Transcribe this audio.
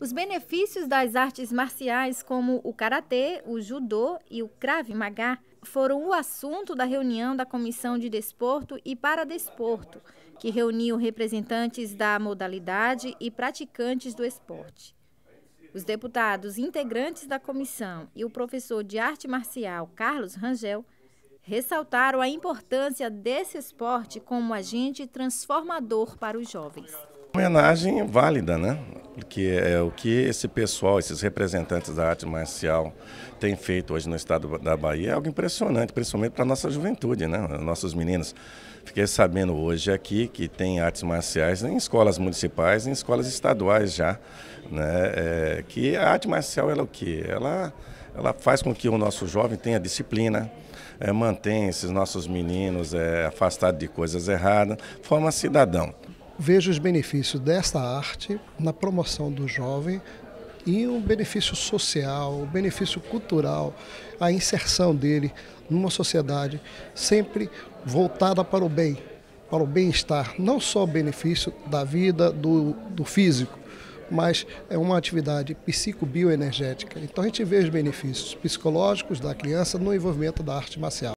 Os benefícios das artes marciais, como o karatê, o judô e o krav maga, foram o assunto da reunião da Comissão de Desporto e Paradesporto, que reuniu representantes da modalidade e praticantes do esporte. Os deputados integrantes da comissão e o professor de arte marcial Carlos Rangel ressaltaram a importância desse esporte como agente transformador para os jovens. homenagem válida, né? porque é o que esse pessoal, esses representantes da arte marcial tem feito hoje no estado da Bahia é algo impressionante, principalmente para a nossa juventude, né? Nossos meninos. Fiquei sabendo hoje aqui que tem artes marciais em escolas municipais, em escolas estaduais já, né? É, que a arte marcial ela é o que? Ela ela faz com que o nosso jovem tenha disciplina, é, mantém esses nossos meninos é, afastados de coisas erradas, forma cidadão vejo os benefícios desta arte na promoção do jovem e o benefício social, o benefício cultural, a inserção dele numa sociedade sempre voltada para o bem, para o bem-estar, não só o benefício da vida, do, do físico, mas é uma atividade psico-bioenergética. Então a gente vê os benefícios psicológicos da criança no envolvimento da arte marcial.